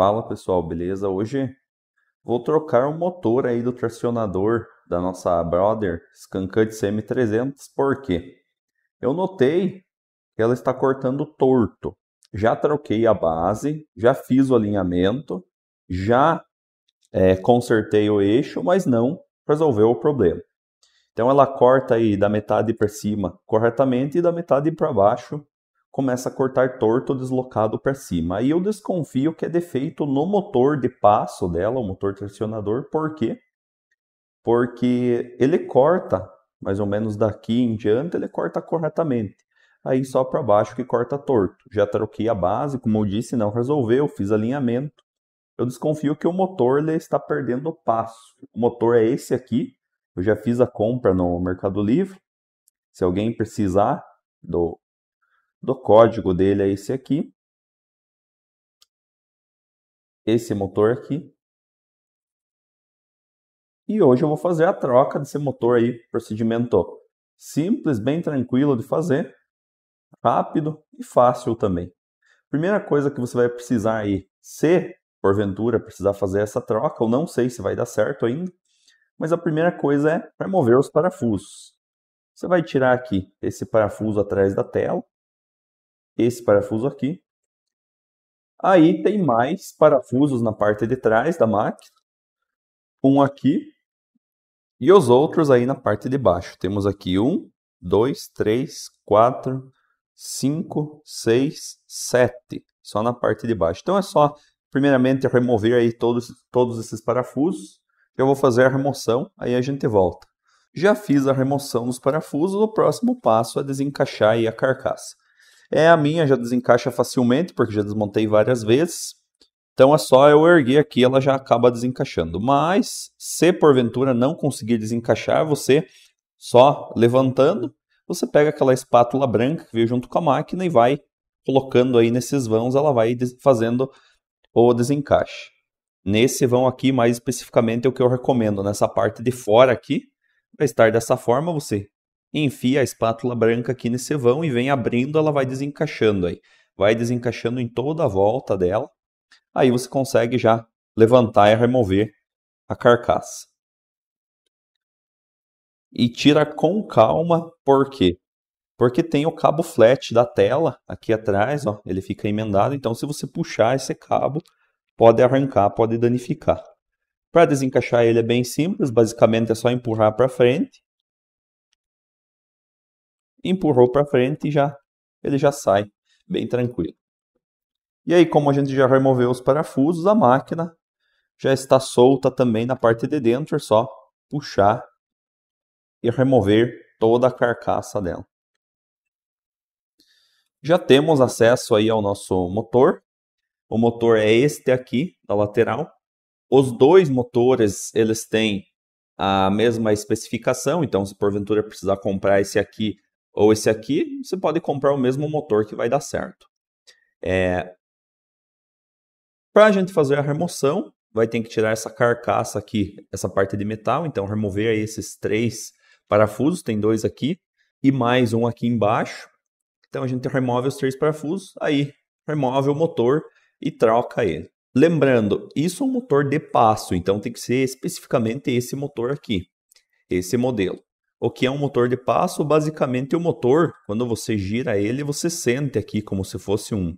Fala pessoal, beleza? Hoje vou trocar o motor aí do tracionador da nossa Brother Scancut CM300, porque eu notei que ela está cortando torto. Já troquei a base, já fiz o alinhamento, já é, consertei o eixo, mas não resolveu o problema. Então ela corta aí da metade para cima corretamente e da metade para baixo começa a cortar torto, deslocado para cima. Aí eu desconfio que é defeito no motor de passo dela, o motor tracionador, por quê? Porque ele corta, mais ou menos daqui em diante, ele corta corretamente. Aí só para baixo que corta torto. Já troquei a base, como eu disse, não resolveu, fiz alinhamento. Eu desconfio que o motor ele está perdendo o passo. O motor é esse aqui. Eu já fiz a compra no Mercado Livre. Se alguém precisar do do código dele é esse aqui. Esse motor aqui. E hoje eu vou fazer a troca desse motor aí, procedimento simples, bem tranquilo de fazer, rápido e fácil também. Primeira coisa que você vai precisar aí, se porventura precisar fazer essa troca, eu não sei se vai dar certo ainda, mas a primeira coisa é remover os parafusos. Você vai tirar aqui esse parafuso atrás da tela, esse parafuso aqui. Aí tem mais parafusos na parte de trás da máquina, um aqui e os outros aí na parte de baixo. Temos aqui um, dois, três, quatro, cinco, seis, sete, só na parte de baixo. Então é só, primeiramente, remover aí todos, todos esses parafusos. Eu vou fazer a remoção, aí a gente volta. Já fiz a remoção dos parafusos, o próximo passo é desencaixar aí a carcaça. É a minha, já desencaixa facilmente, porque já desmontei várias vezes. Então é só eu erguer aqui, ela já acaba desencaixando. Mas se porventura não conseguir desencaixar, você só levantando, você pega aquela espátula branca que veio junto com a máquina e vai colocando aí nesses vãos, ela vai fazendo o desencaixe. Nesse vão aqui, mais especificamente, é o que eu recomendo, nessa parte de fora aqui, para estar dessa forma, você enfia a espátula branca aqui nesse vão e vem abrindo, ela vai desencaixando aí. Vai desencaixando em toda a volta dela. Aí você consegue já levantar e remover a carcaça. E tira com calma, por quê? Porque tem o cabo flat da tela aqui atrás, ó, ele fica emendado, então se você puxar esse cabo, pode arrancar, pode danificar. Para desencaixar ele é bem simples, basicamente é só empurrar para frente empurrou para frente e já ele já sai bem tranquilo. E aí, como a gente já removeu os parafusos, a máquina já está solta também na parte de dentro, é só puxar e remover toda a carcaça dela. Já temos acesso aí ao nosso motor. O motor é este aqui, da lateral. Os dois motores, eles têm a mesma especificação, então se porventura precisar comprar esse aqui, ou esse aqui, você pode comprar o mesmo motor que vai dar certo. É... Para a gente fazer a remoção, vai ter que tirar essa carcaça aqui, essa parte de metal, então remover esses três parafusos, tem dois aqui, e mais um aqui embaixo. Então a gente remove os três parafusos, aí remove o motor e troca ele. Lembrando, isso é um motor de passo, então tem que ser especificamente esse motor aqui, esse modelo. O que é um motor de passo? Basicamente, o motor, quando você gira ele, você sente aqui como se fosse um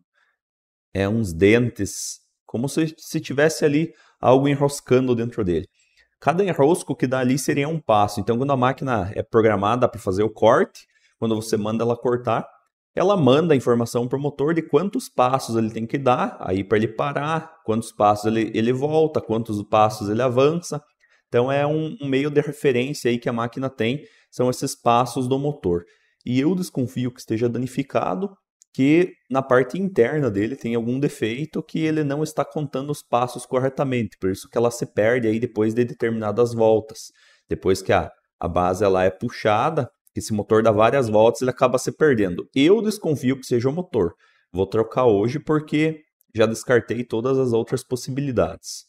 é uns dentes, como se, se tivesse ali algo enroscando dentro dele. Cada enrosco que dá ali seria um passo. Então, quando a máquina é programada para fazer o corte, quando você manda ela cortar, ela manda a informação para o motor de quantos passos ele tem que dar, aí para ele parar, quantos passos ele, ele volta, quantos passos ele avança. Então é um, um, meio de referência aí que a máquina tem são esses passos do motor. E eu desconfio que esteja danificado, que na parte interna dele tem algum defeito que ele não está contando os passos corretamente, por isso que ela se perde aí depois de determinadas voltas. Depois que a, a base ela é puxada, esse motor dá várias voltas, ele acaba se perdendo. Eu desconfio que seja o motor. Vou trocar hoje porque já descartei todas as outras possibilidades.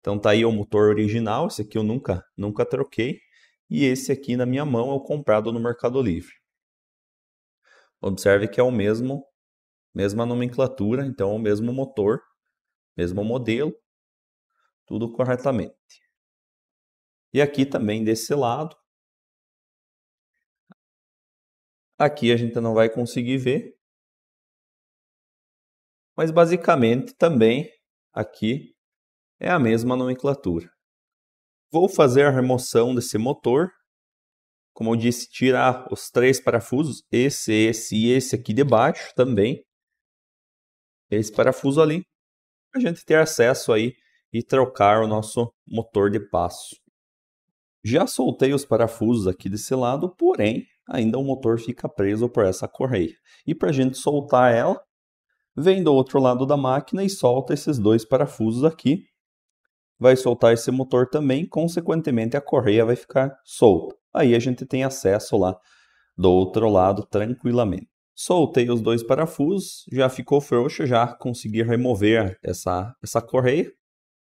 Então tá aí o motor original, esse aqui eu nunca, nunca troquei e esse aqui na minha mão é o comprado no Mercado Livre. Observe que é o mesmo, mesma nomenclatura, então o mesmo motor, mesmo modelo, tudo corretamente. E aqui também desse lado, aqui a gente não vai conseguir ver, mas basicamente também aqui é a mesma nomenclatura. Vou fazer a remoção desse motor. Como eu disse, tirar os três parafusos, esse, esse e esse aqui de baixo também. Esse parafuso ali, para a gente ter acesso aí e trocar o nosso motor de passo. Já soltei os parafusos aqui desse lado, porém, ainda o motor fica preso por essa correia. E para a gente soltar ela, vem do outro lado da máquina e solta esses dois parafusos aqui vai soltar esse motor também, consequentemente a correia vai ficar solta. Aí a gente tem acesso lá do outro lado tranquilamente. Soltei os dois parafusos, já ficou frouxo, já consegui remover essa, essa correia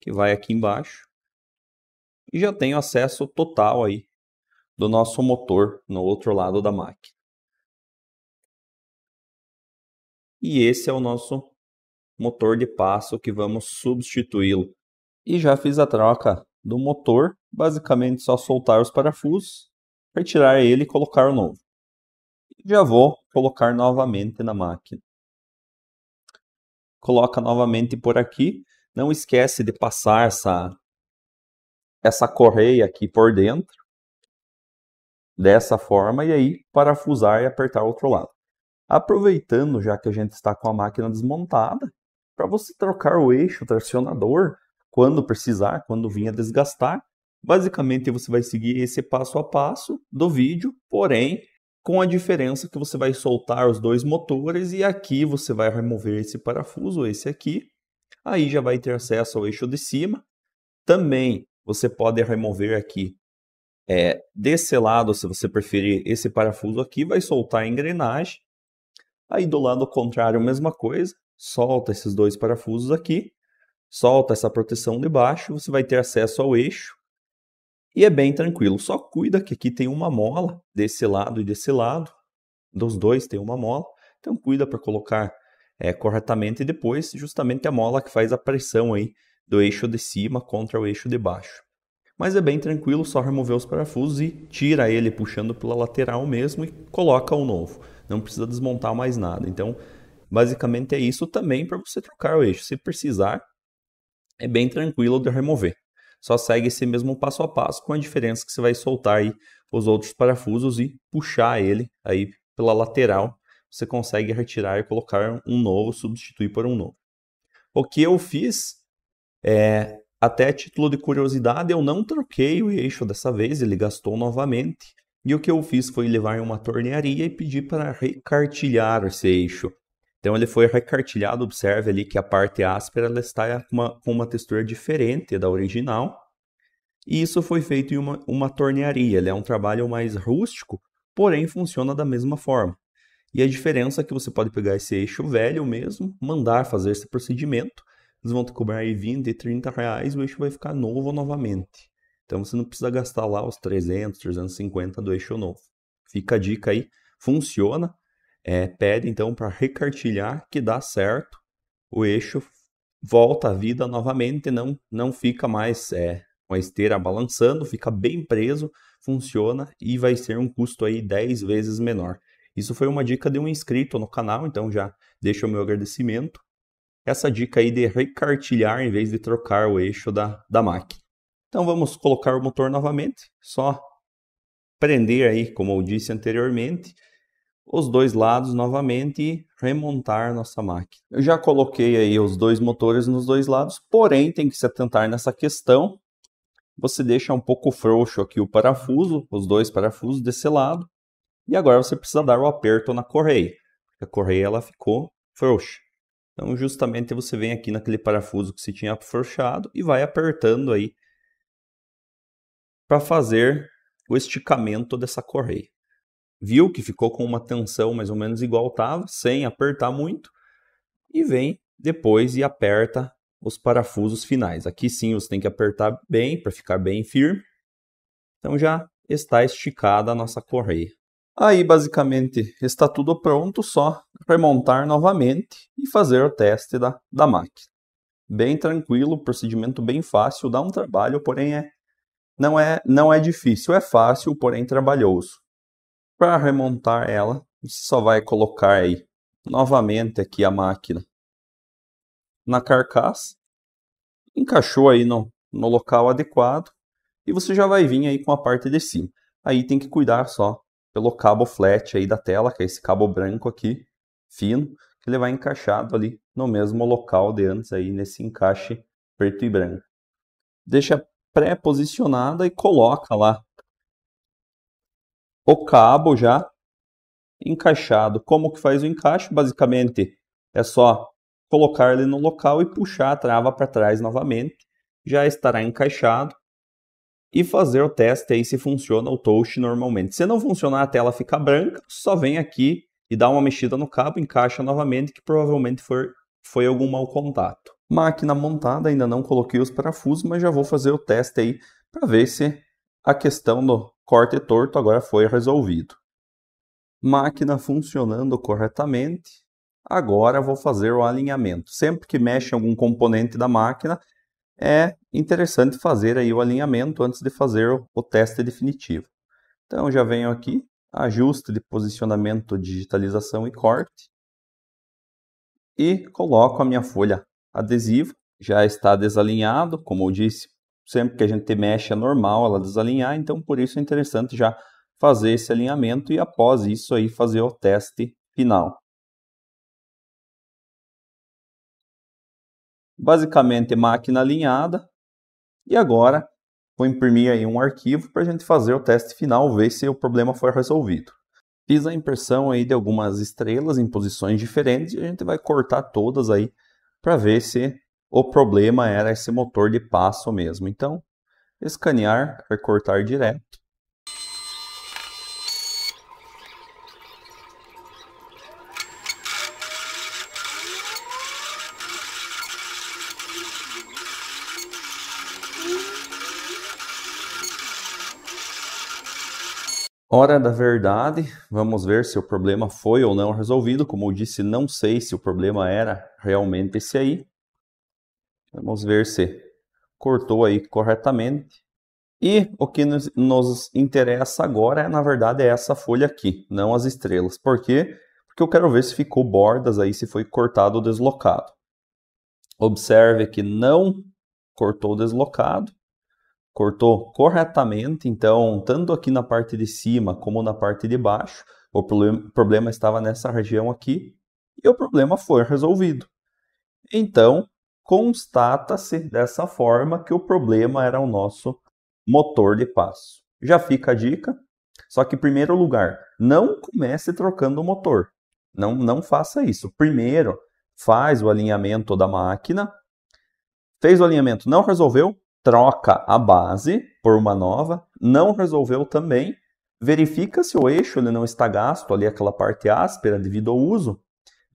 que vai aqui embaixo. E já tenho acesso total aí do nosso motor no outro lado da máquina. E esse é o nosso motor de passo que vamos substituí-lo e já fiz a troca do motor, basicamente só soltar os parafusos, retirar ele e colocar o novo. Já vou colocar novamente na máquina. Coloca novamente por aqui. Não esquece de passar essa, essa correia aqui por dentro. Dessa forma, e aí parafusar e apertar o outro lado. Aproveitando já que a gente está com a máquina desmontada, para você trocar o eixo tracionador, quando precisar, quando vinha desgastar. Basicamente, você vai seguir esse passo a passo do vídeo, porém, com a diferença que você vai soltar os dois motores e aqui você vai remover esse parafuso, esse aqui. Aí já vai ter acesso ao eixo de cima. Também você pode remover aqui é, desse lado, se você preferir, esse parafuso aqui vai soltar a engrenagem. Aí do lado contrário, a mesma coisa, solta esses dois parafusos aqui solta essa proteção de baixo, você vai ter acesso ao eixo e é bem tranquilo. Só cuida que aqui tem uma mola desse lado e desse lado, dos dois tem uma mola, então cuida para colocar é, corretamente e depois justamente a mola que faz a pressão aí do eixo de cima contra o eixo de baixo. Mas é bem tranquilo, só remover os parafusos e tira ele puxando pela lateral mesmo e coloca o novo. Não precisa desmontar mais nada. Então, basicamente é isso também para você trocar o eixo. Se precisar, é bem tranquilo de remover. Só segue esse mesmo passo a passo, com a diferença que você vai soltar aí os outros parafusos e puxar ele aí pela lateral. Você consegue retirar e colocar um novo, substituir por um novo. O que eu fiz é, até título de curiosidade, eu não troquei o eixo dessa vez, ele gastou novamente. E o que eu fiz foi levar em uma tornearia e pedir para recartilhar esse eixo. Então ele foi recartilhado, observe ali que a parte áspera ela está com uma, com uma textura diferente da original. E isso foi feito em uma, uma tornearia, ele é um trabalho mais rústico, porém funciona da mesma forma. E a diferença é que você pode pegar esse eixo velho mesmo, mandar fazer esse procedimento, eles vão te cobrar aí 20, 30 reais, o eixo vai ficar novo novamente. Então você não precisa gastar lá os 300, 350 do eixo novo. Fica a dica aí, funciona, é, pede então para recartilhar, que dá certo, o eixo volta à vida novamente, não, não fica mais é, com a esteira balançando, fica bem preso, funciona e vai ser um custo aí 10 vezes menor. Isso foi uma dica de um inscrito no canal, então já deixa o meu agradecimento. Essa dica aí de recartilhar em vez de trocar o eixo da, da máquina. Então vamos colocar o motor novamente, só prender aí, como eu disse anteriormente, os dois lados novamente e remontar nossa máquina. Eu já coloquei aí os dois motores nos dois lados, porém tem que se atentar nessa questão. Você deixa um pouco frouxo aqui o parafuso, os dois parafusos desse lado, e agora você precisa dar o aperto na correia, porque a correia ela ficou frouxa. Então justamente você vem aqui naquele parafuso que se tinha afrouxado e vai apertando aí para fazer o esticamento dessa correia viu que ficou com uma tensão mais ou menos igual estava, sem apertar muito, e vem depois e aperta os parafusos finais. Aqui sim você tem que apertar bem para ficar bem firme. Então já está esticada a nossa correia. Aí basicamente está tudo pronto, só remontar novamente e fazer o teste da, da máquina. Bem tranquilo, procedimento bem fácil, dá um trabalho, porém é não é não é difícil, é fácil, porém trabalhoso. Para remontar ela, você só vai colocar aí novamente aqui a máquina na carcaça, encaixou aí no, no local adequado e você já vai vir aí com a parte de cima. Aí tem que cuidar só pelo cabo flat aí da tela, que é esse cabo branco aqui, fino, que ele vai encaixado ali no mesmo local de antes aí nesse encaixe preto e branco. Deixa pré-posicionada e coloca lá o cabo já encaixado. Como que faz o encaixe? Basicamente é só colocar ele no local e puxar a trava para trás novamente, já estará encaixado e fazer o teste aí se funciona o touch normalmente. Se não funcionar a tela fica branca, só vem aqui e dá uma mexida no cabo, encaixa novamente que provavelmente foi, foi algum mau contato. Máquina montada, ainda não coloquei os parafusos, mas já vou fazer o teste aí para ver se a questão do corte torto agora foi resolvido. Máquina funcionando corretamente. Agora vou fazer o alinhamento. Sempre que mexe algum componente da máquina, é interessante fazer aí o alinhamento antes de fazer o teste definitivo. Então já venho aqui, ajuste de posicionamento, digitalização e corte. E coloco a minha folha adesiva, já está desalinhado, como eu disse, sempre que a gente mexe é normal ela desalinhar, então por isso é interessante já fazer esse alinhamento e após isso aí fazer o teste final. Basicamente máquina alinhada e agora vou imprimir aí um arquivo para a gente fazer o teste final, ver se o problema foi resolvido. Fiz a impressão aí de algumas estrelas em posições diferentes e a gente vai cortar todas aí para ver se o problema era esse motor de passo mesmo. Então, escanear, cortar direto. Hora da verdade, vamos ver se o problema foi ou não resolvido. Como eu disse, não sei se o problema era realmente esse aí. Vamos ver se cortou aí corretamente. E o que nos, nos interessa agora é, na verdade, é essa folha aqui, não as estrelas. Por quê? Porque eu quero ver se ficou bordas aí, se foi cortado ou deslocado. Observe que não cortou deslocado, cortou corretamente, então, tanto aqui na parte de cima como na parte de baixo, o problema estava nessa região aqui e o problema foi resolvido. Então, constata-se dessa forma que o problema era o nosso motor de passo. Já fica a dica. Só que, em primeiro lugar, não comece trocando o motor. Não, não faça isso. Primeiro, faz o alinhamento da máquina. Fez o alinhamento, não resolveu, troca a base por uma nova. Não resolveu também, verifica se o eixo ele não está gasto ali, aquela parte áspera devido ao uso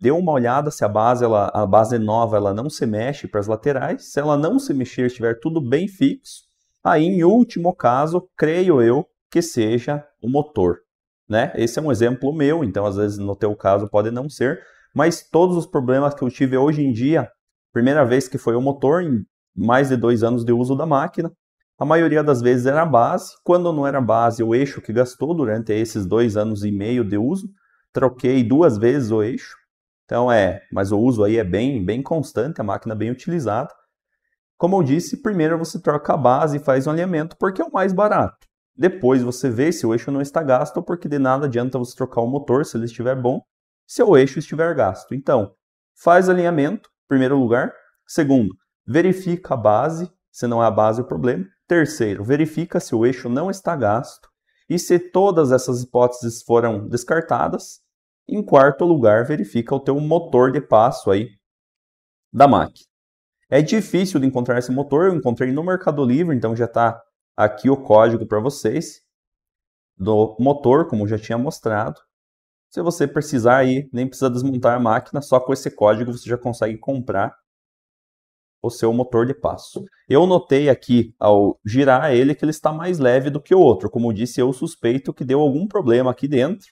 dê uma olhada se a base, ela, a base nova ela não se mexe para as laterais. Se ela não se mexer, estiver tudo bem fixo, aí em último caso, creio eu que seja o motor. Né? Esse é um exemplo meu, então às vezes no teu caso pode não ser, mas todos os problemas que eu tive hoje em dia, primeira vez que foi o motor, em mais de dois anos de uso da máquina, a maioria das vezes era a base, quando não era a base, o eixo que gastou durante esses dois anos e meio de uso, troquei duas vezes o eixo, então é, mas o uso aí é bem, bem constante, a máquina é bem utilizada. Como eu disse, primeiro você troca a base e faz um alinhamento porque é o mais barato. Depois você vê se o eixo não está gasto, porque de nada adianta você trocar o motor se ele estiver bom, se o eixo estiver gasto. Então, faz alinhamento, primeiro lugar. Segundo, verifica a base, se não é a base o problema. Terceiro, verifica se o eixo não está gasto. E se todas essas hipóteses foram descartadas, em quarto lugar, verifica o teu motor de passo aí da máquina. É difícil de encontrar esse motor, eu encontrei no Mercado Livre, então já está aqui o código para vocês do motor, como já tinha mostrado. Se você precisar aí, nem precisa desmontar a máquina, só com esse código você já consegue comprar o seu motor de passo. Eu notei aqui ao girar ele que ele está mais leve do que o outro. Como eu disse, eu suspeito que deu algum problema aqui dentro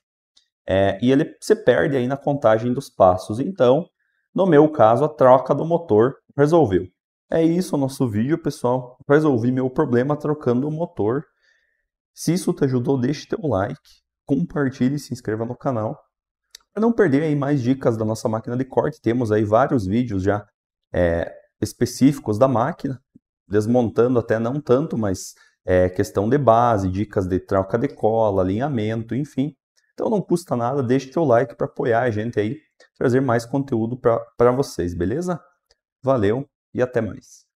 é, e ele se perde aí na contagem dos passos. Então, no meu caso, a troca do motor resolveu. É isso o nosso vídeo, pessoal. Resolvi meu problema trocando o motor. Se isso te ajudou, deixe teu like, compartilhe e se inscreva no canal. Para não perder aí mais dicas da nossa máquina de corte, temos aí vários vídeos já é, específicos da máquina, desmontando até não tanto, mas é, questão de base, dicas de troca de cola, alinhamento, enfim. Então não custa nada, deixe teu like para apoiar a gente aí, trazer mais conteúdo para vocês, beleza? Valeu e até mais.